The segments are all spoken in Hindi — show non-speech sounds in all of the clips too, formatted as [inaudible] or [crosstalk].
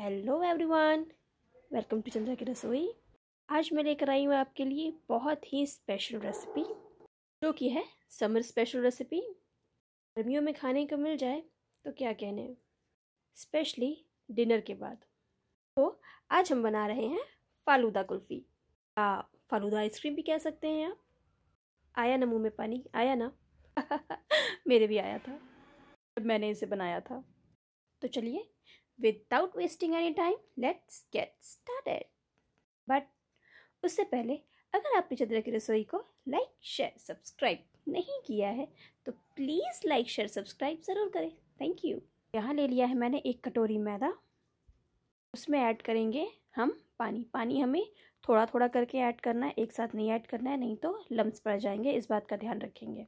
hello everyone welcome to Chandra की रसोई आज मैं लेकर आई हूँ आपके लिए बहुत ही स्पेशल रेसिपी जो कि है समर स्पेशल रेसिपी गर्मियों में खाने को मिल जाए तो क्या कहने स्पेशली डिनर के बाद तो आज हम बना रहे हैं फालूदा कुल्फ़ी या फालूदा आइसक्रीम भी कह सकते हैं आप आया ना मुँह में पानी आया ना [laughs] मेरे भी आया था जब मैंने इसे बनाया था तो चलिए without wasting any time let's get started but उससे पहले अगर आपने चंद्रा की रसोई को लाइक शेयर सब्सक्राइब नहीं किया है तो प्लीज़ लाइक शेयर सब्सक्राइब ज़रूर करें थैंक यू यहाँ ले लिया है मैंने एक कटोरी मैदा उसमें ऐड करेंगे हम पानी पानी हमें थोड़ा थोड़ा करके ऐड करना है एक साथ नहीं ऐड करना है नहीं तो लम्ब पड़ जाएंगे इस बात का ध्यान रखेंगे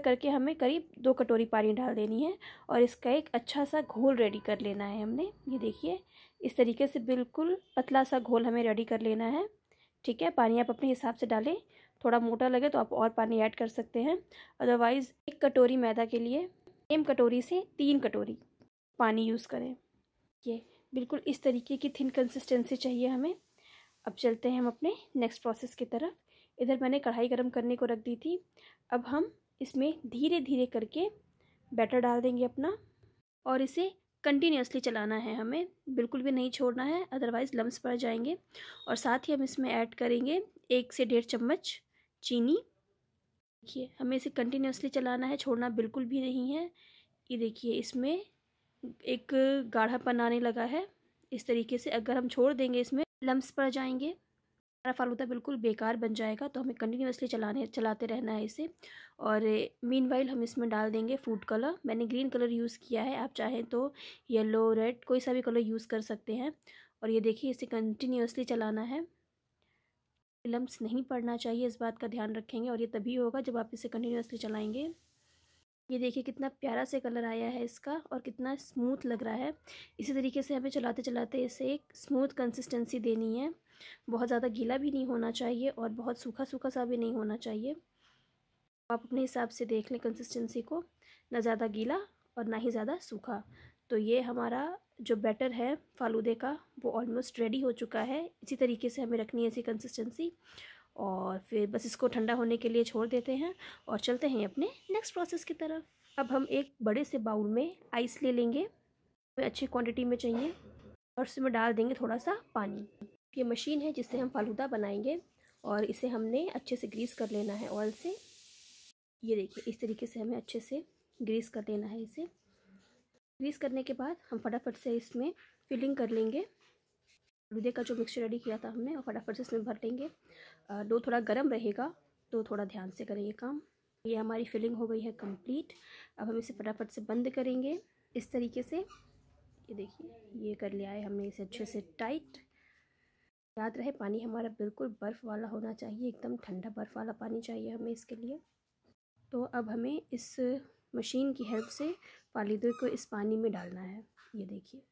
करके हमें करीब दो कटोरी पानी डाल देनी है और इसका एक अच्छा सा घोल रेडी कर लेना है हमने ये देखिए इस तरीके से बिल्कुल पतला सा घोल हमें रेडी कर लेना है ठीक है पानी आप अपने हिसाब से डालें थोड़ा मोटा लगे तो आप और पानी ऐड कर सकते हैं अदरवाइज़ एक कटोरी मैदा के लिए सेम कटोरी से तीन कटोरी पानी यूज़ करें ये बिल्कुल इस तरीके की थिन कंसिस्टेंसी चाहिए हमें अब चलते हैं हम अपने नेक्स्ट प्रोसेस की तरफ इधर मैंने कढ़ाई गरम करने को रख दी थी अब हम इसमें धीरे धीरे करके बैटर डाल देंगे अपना और इसे कंटिन्यूसली चलाना है हमें बिल्कुल भी नहीं छोड़ना है अदरवाइज़ लम्स पड़ जाएंगे और साथ ही हम इसमें ऐड करेंगे एक से डेढ़ चम्मच चीनी देखिए हमें इसे कंटिन्यूसली चलाना है छोड़ना बिल्कुल भी नहीं है ये देखिए इसमें एक गाढ़ापन आने लगा है इस तरीके से अगर हम छोड़ देंगे इसमें लम्स पड़ जाएंगे हमारा फालूदा बिल्कुल बेकार बन जाएगा तो हमें कंटिन्यूसली चलाने चलाते रहना है इसे और मीन वाइल हम इसमें डाल देंगे फूड कलर मैंने ग्रीन कलर यूज़ किया है आप चाहें तो येलो रेड कोई सा भी कलर यूज़ कर सकते हैं और ये देखिए इसे कंटिन्यूसली चलाना है लम्ब नहीं पड़ना चाहिए इस बात का ध्यान रखेंगे और ये तभी होगा जब आप इसे कंटिन्यूसली चलाएँगे ये देखिए कितना प्यारा से कलर आया है इसका और कितना स्मूथ लग रहा है इसी तरीके से हमें चलाते चलाते इसे एक स्मूथ कंसिस्टेंसी देनी है बहुत ज़्यादा गीला भी नहीं होना चाहिए और बहुत सूखा सूखा सा भी नहीं होना चाहिए आप अपने हिसाब से देख लें कंसिस्टेंसी को ना ज़्यादा गीला और ना ही ज़्यादा सूखा तो ये हमारा जो बैटर है फालूदे का वो ऑलमोस्ट रेडी हो चुका है इसी तरीके से हमें रखनी है ऐसी कंसिस्टेंसी और फिर बस इसको ठंडा होने के लिए छोड़ देते हैं और चलते हैं अपने नेक्स्ट प्रोसेस की तरफ अब हम एक बड़े से बाउल में आइस ले लेंगे हमें अच्छी क्वांटिटी में चाहिए और उसमें डाल देंगे थोड़ा सा पानी ये मशीन है जिससे हम फालूदा बनाएंगे और इसे हमने अच्छे से ग्रीस कर लेना है ऑयल से ये देखिए इस तरीके से हमें अच्छे से ग्रीस कर लेना है इसे ग्रीस करने के बाद हम फटाफट से इसमें फिलिंग कर लेंगे लूदे का जो मिक्सचर रेडी किया था हमने और फटाफट से इसमें भर लेंगे डो थोड़ा गर्म रहेगा तो थोड़ा ध्यान से करें ये काम ये हमारी फिलिंग हो गई है कंप्लीट अब हम इसे फटाफट से बंद करेंगे इस तरीके से ये देखिए ये कर लिया है हमने इसे अच्छे से टाइट याद रहे पानी हमारा बिल्कुल बर्फ़ वाला होना चाहिए एकदम ठंडा बर्फ़ वाला पानी चाहिए हमें इसके लिए तो अब हमें इस मशीन की हेल्प से फालिदे को इस पानी में डालना है ये देखिए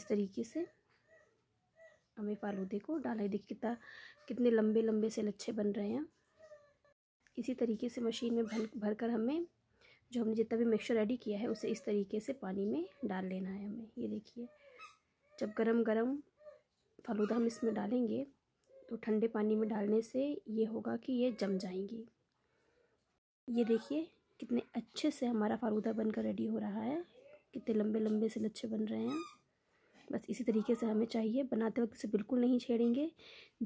इस तरीके से हमें फालूदे को डाला है देखिए कितना कितने लंबे लंबे से लच्छे बन रहे हैं इसी तरीके से मशीन में भर भर कर हमें जो हमने जितना भी मिक्सचर रेडी किया है उसे इस तरीके से पानी में डाल लेना है हमें ये देखिए जब गरम गरम फालूदा हम इसमें डालेंगे तो ठंडे पानी में डालने से ये होगा कि ये जम जाएंगी ये देखिए कितने अच्छे से हमारा फालूदा बनकर रेडी हो रहा है कितने लंबे लंबे से लच्छे बन रहे हैं बस इसी तरीके से हमें चाहिए बनाते वक्त इसे बिल्कुल नहीं छेड़ेंगे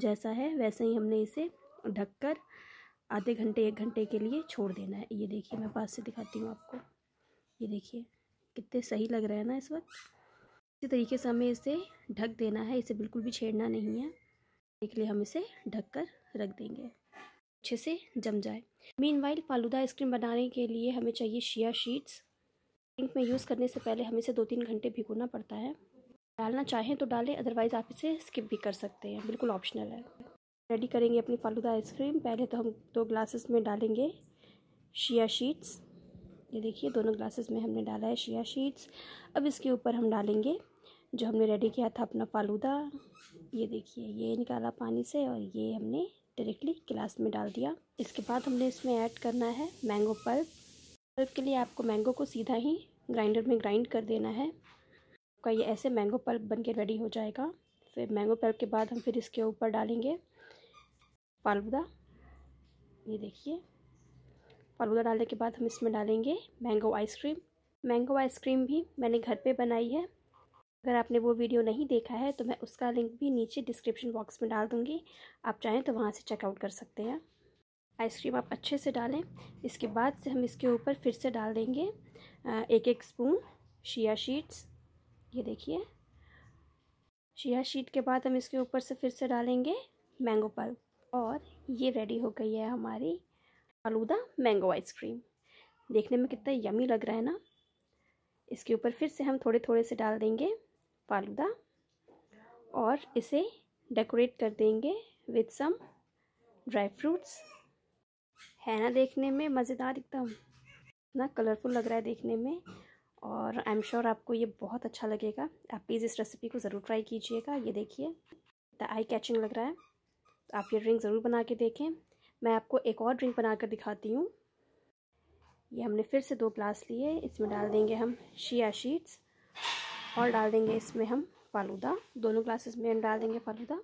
जैसा है वैसे ही हमने इसे ढक कर आधे घंटे एक घंटे के लिए छोड़ देना है ये देखिए मैं पास से दिखाती हूँ आपको ये देखिए कितने सही लग रहा है ना इस वक्त इसी तरीके से हमें इसे ढक देना है इसे बिल्कुल भी छेड़ना नहीं है इसलिए हम इसे ढक कर रख देंगे अच्छे से जम जाए मीन वाइल फालूदा आइसक्रीम बनाने के लिए हमें चाहिए शिया शीट्स पिंक में यूज़ करने से पहले हमें इसे दो तीन घंटे भिगोना पड़ता है डालना चाहें तो डालें अदरवाइज़ आप इसे स्किप भी कर सकते हैं बिल्कुल ऑप्शनल है रेडी करेंगे अपनी फालूदा आइसक्रीम पहले तो हम दो ग्लासेस में डालेंगे शिया शीट्स ये देखिए दोनों ग्लासेस में हमने डाला है शिया शीट्स अब इसके ऊपर हम डालेंगे जो हमने रेडी किया था अपना फालूदा ये देखिए ये निकाला पानी से और ये हमने डायरेक्टली गिलास में डाल दिया इसके बाद हमने इसमें ऐड करना है मैंगो पल्प पल्प के लिए आपको मैंगो को सीधा ही ग्राइंडर में ग्राइंड कर देना है आपका ये ऐसे मैंगो पल्प बन के रेडी हो जाएगा फिर मैंगो पल्प के बाद हम फिर इसके ऊपर डालेंगे फालूदा ये देखिए फालूदा डालने के बाद हम इसमें डालेंगे मैंगो आइसक्रीम मैंगो आइसक्रीम भी मैंने घर पे बनाई है अगर आपने वो वीडियो नहीं देखा है तो मैं उसका लिंक भी नीचे डिस्क्रिप्शन बॉक्स में डाल दूँगी आप चाहें तो वहाँ से चेकआउट कर सकते हैं आइसक्रीम आप अच्छे से डालें इसके बाद से हम इसके ऊपर फिर से डाल देंगे एक एक स्पून शिया शीट्स ये देखिए शिया शीट के बाद हम इसके ऊपर से फिर से डालेंगे मैंगो पल्प और ये रेडी हो गई है हमारी आलूदा मैंगो आइसक्रीम देखने में कितना यमी लग रहा है ना इसके ऊपर फिर से हम थोड़े थोड़े से डाल देंगे फालूदा और इसे डेकोरेट कर देंगे विथ सम ड्राई फ्रूट्स है ना देखने में मज़ेदार एकदम इतना कलरफुल लग रहा है देखने में और आई एम श्योर आपको ये बहुत अच्छा लगेगा आप प्लीज़ इस रेसिपी को ज़रूर ट्राई कीजिएगा ये देखिए द आई कैचिंग लग रहा है तो आप ये ड्रिंक ज़रूर बना के देखें मैं आपको एक और ड्रिंक बना कर दिखाती हूँ ये हमने फिर से दो ग्लास लिए इसमें डाल देंगे हम शिया शीट्स और डाल देंगे इसमें हम फालूदा दोनों ग्लासेस में हम डाल देंगे फालूदा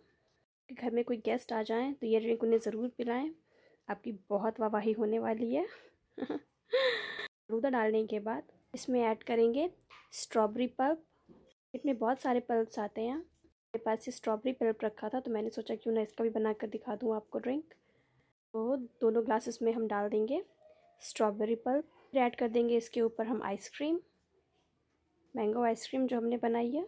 कि घर में कोई गेस्ट आ जाएँ तो ये ड्रिंक उन्हें ज़रूर पिलाएं आपकी बहुत वाहवाही होने वाली है [laughs] फालूदा डालने के बाद इसमें ऐड करेंगे स्ट्रॉबेरी पल्प इसमें बहुत सारे पल्प्स आते हैं मेरे पास ये स्ट्रॉबेरी पल्प रखा था तो मैंने सोचा क्यों ना इसका भी बना कर दिखा दूँ आपको ड्रिंक तो दोनों ग्लासेस में हम डाल देंगे स्ट्रॉबेरी पल्प फिर ऐड कर देंगे इसके ऊपर हम आइसक्रीम मैंगो आइसक्रीम जो हमने बनाई है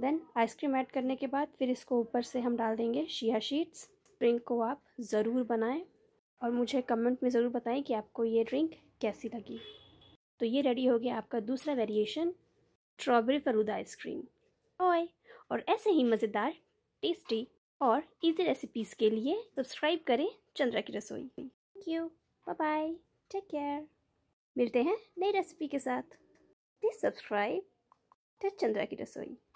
देन आइसक्रीम ऐड करने के बाद फिर इसको ऊपर से हम डाल देंगे शिया शीट्स ड्रिंक को आप ज़रूर बनाएं और मुझे कमेंट में ज़रूर बताएं कि आपको ये ड्रिंक कैसी लगी तो ये रेडी हो गया आपका दूसरा वेरिएशन स्ट्रॉबेरी फलूदा आइसक्रीम ओए और ऐसे ही मज़ेदार टेस्टी और इजी रेसिपीज़ के लिए सब्सक्राइब करें चंद्रा की रसोई thank you bye bye take care मिलते हैं नई रेसिपी के साथ प्लीज़ सब्सक्राइब चंद्रा की रसोई